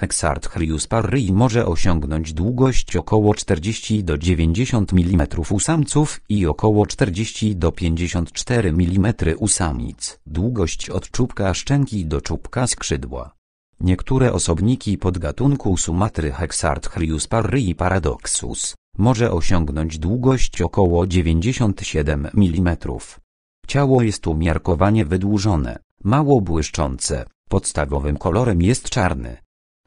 Hexartchrius parry może osiągnąć długość około 40 do 90 mm u samców i około 40 do 54 mm u samic. Długość od czubka szczęki do czubka skrzydła. Niektóre osobniki podgatunku Sumatry Hexartchrius parry paradoxus może osiągnąć długość około 97 mm. Ciało jest umiarkowanie wydłużone, mało błyszczące, podstawowym kolorem jest czarny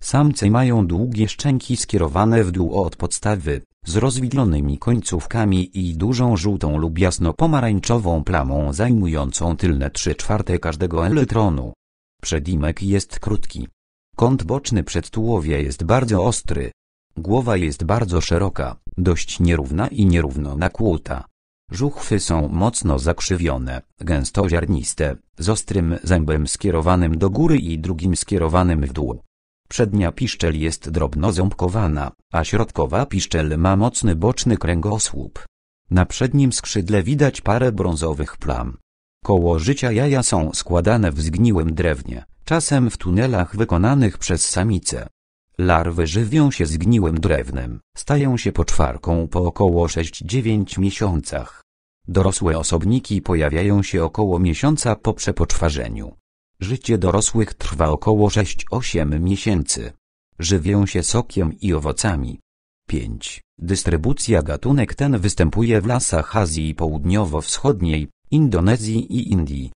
Samce mają długie szczęki skierowane w dół od podstawy, z rozwidlonymi końcówkami i dużą żółtą lub jasno-pomarańczową plamą zajmującą tylne 3 czwarte każdego elektronu. Przedimek jest krótki. Kąt boczny przedtułowia jest bardzo ostry. Głowa jest bardzo szeroka, dość nierówna i nierówno nakłuta. Żuchwy są mocno zakrzywione, gęsto ziarniste, z ostrym zębem skierowanym do góry i drugim skierowanym w dół. Przednia piszczel jest drobno ząbkowana, a środkowa piszczel ma mocny boczny kręgosłup. Na przednim skrzydle widać parę brązowych plam. Koło życia jaja są składane w zgniłym drewnie, czasem w tunelach wykonanych przez samice. Larwy żywią się zgniłym drewnem, stają się poczwarką po około 6-9 miesiącach. Dorosłe osobniki pojawiają się około miesiąca po przepoczwarzeniu. Życie dorosłych trwa około 6-8 miesięcy. Żywią się sokiem i owocami. 5. Dystrybucja gatunek ten występuje w lasach Azji Południowo-Wschodniej, Indonezji i Indii.